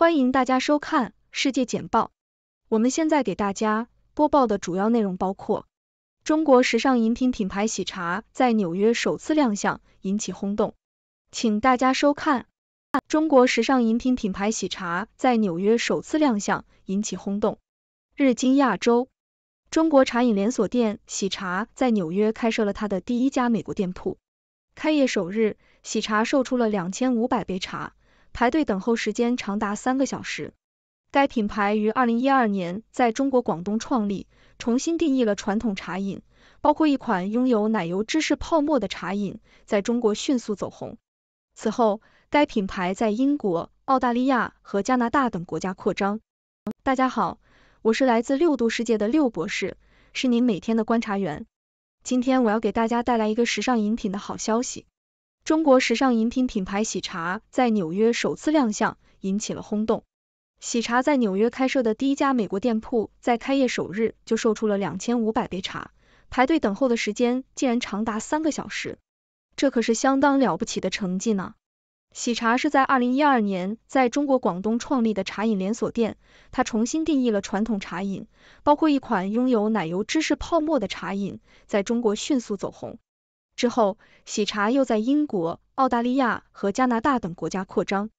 欢迎大家收看世界简报。我们现在给大家播报的主要内容包括：中国时尚饮品品牌喜茶在纽约首次亮相引起轰动，请大家收看。中国时尚饮品品牌喜茶在纽约首次亮相引起轰动。日经亚洲，中国茶饮连锁店喜茶在纽约开设了它的第一家美国店铺，开业首日，喜茶售出了两千五百杯茶。排队等候时间长达三个小时。该品牌于二零一二年在中国广东创立，重新定义了传统茶饮，包括一款拥有奶油芝士泡沫的茶饮，在中国迅速走红。此后，该品牌在英国、澳大利亚和加拿大等国家扩张。大家好，我是来自六度世界的六博士，是您每天的观察员。今天我要给大家带来一个时尚饮品的好消息。中国时尚饮品品牌喜茶在纽约首次亮相，引起了轰动。喜茶在纽约开设的第一家美国店铺，在开业首日就售出了两千五百杯茶，排队等候的时间竟然长达三个小时，这可是相当了不起的成绩呢！喜茶是在二零一二年在中国广东创立的茶饮连锁店，它重新定义了传统茶饮，包括一款拥有奶油芝士泡沫的茶饮，在中国迅速走红。之后，喜茶又在英国、澳大利亚和加拿大等国家扩张。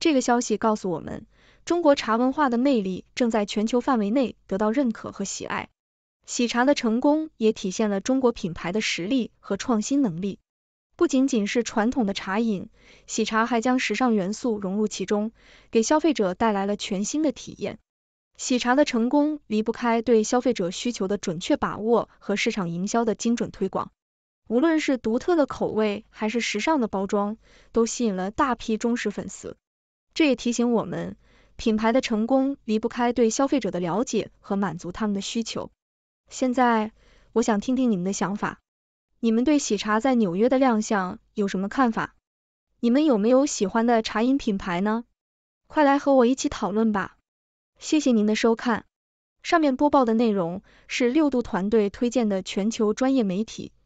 这个消息告诉我们，中国茶文化的魅力正在全球范围内得到认可和喜爱。喜茶的成功也体现了中国品牌的实力和创新能力。不仅仅是传统的茶饮，喜茶还将时尚元素融入其中，给消费者带来了全新的体验。喜茶的成功离不开对消费者需求的准确把握和市场营销的精准推广。无论是独特的口味还是时尚的包装，都吸引了大批忠实粉丝。这也提醒我们，品牌的成功离不开对消费者的了解和满足他们的需求。现在，我想听听你们的想法，你们对喜茶在纽约的亮相有什么看法？你们有没有喜欢的茶饮品牌呢？快来和我一起讨论吧。谢谢您的收看，上面播报的内容是六度团队推荐的全球专业媒体。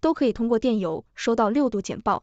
都可以通过电邮收到六度简报。